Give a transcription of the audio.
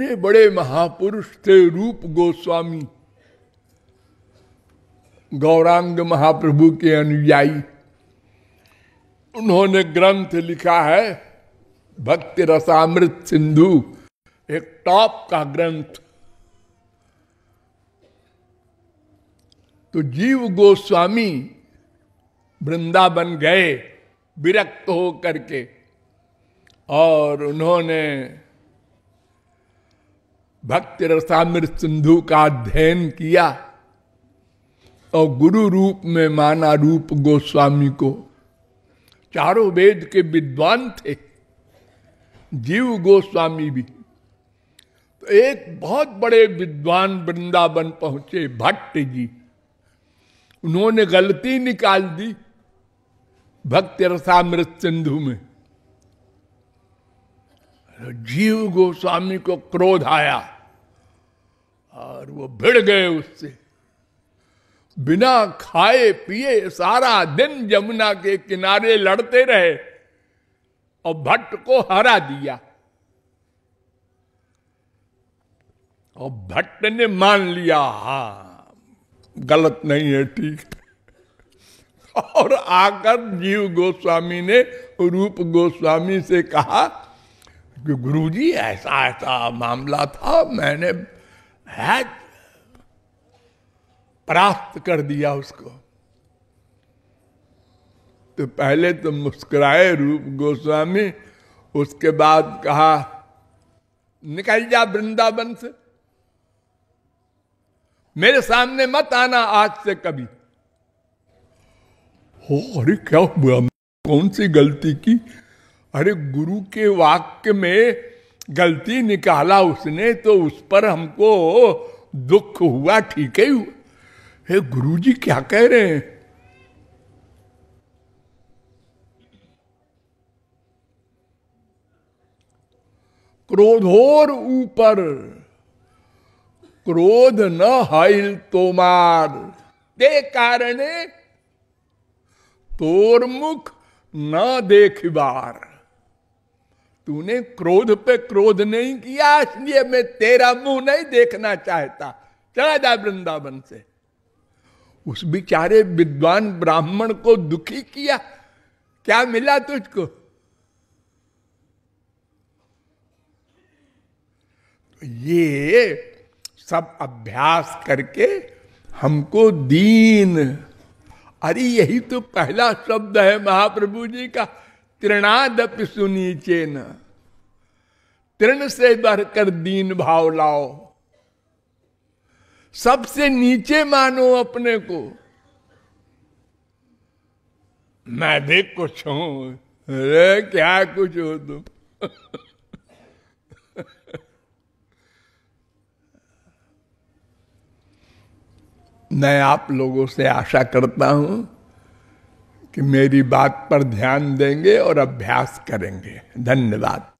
इतने बड़े महापुरुष थे रूप गोस्वामी गौरांग महाप्रभु के अनुयायी उन्होंने ग्रंथ लिखा है भक्ति रसामृत सिंधु एक टॉप का ग्रंथ तो जीव गोस्वामी वृंदावन गए विरक्त हो करके और उन्होंने भक्ति रसामृत सिंधु का अध्ययन किया और गुरु रूप में माना रूप गोस्वामी को चारों वेद के विद्वान थे जीव गोस्वामी भी तो एक बहुत बड़े विद्वान वृंदावन पहुंचे भट्ट जी उन्होंने गलती निकाल दी भक्ति रसामृत सिंधु में जीव गोस्वामी को क्रोध आया और वो भिड़ गए उससे बिना खाए पिए सारा दिन यमुना के किनारे लड़ते रहे और भट्ट को हरा दिया और भट्ट ने मान लिया हा गलत नहीं है ठीक और आकर जीव गोस्वामी ने रूप गोस्वामी से कहा कि गुरुजी ऐसा ऐसा मामला था मैंने है प्राप्त कर दिया उसको तो पहले तो मुस्कुराए रूप गोस्वामी उसके बाद कहा निकल जा वृंदावन से मेरे सामने मत आना आज से कभी हो अरे क्या हुआ कौन सी गलती की अरे गुरु के वाक्य में गलती निकाला उसने तो उस पर हमको दुख हुआ ठीक है हुआ हे गुरु जी क्या कह रहे हैं क्रोधोर ऊपर क्रोध न हिल तोमार दे कारणे तोर मुख न बार तूने क्रोध पे क्रोध नहीं किया इसलिए मैं तेरा मुंह नहीं देखना चाहता चला जा वृंदावन से उस बिचारे विद्वान ब्राह्मण को दुखी किया क्या मिला तुझको तो ये सब अभ्यास करके हमको दीन अरे यही तो पहला शब्द है महाप्रभु जी का तृणादप सुनीचे न तृण से बढ़कर दीन भाव लाओ सबसे नीचे मानो अपने को मैं भी कुछ हूं अरे क्या कुछ हो तुम मैं आप लोगों से आशा करता हूं कि मेरी बात पर ध्यान देंगे और अभ्यास करेंगे धन्यवाद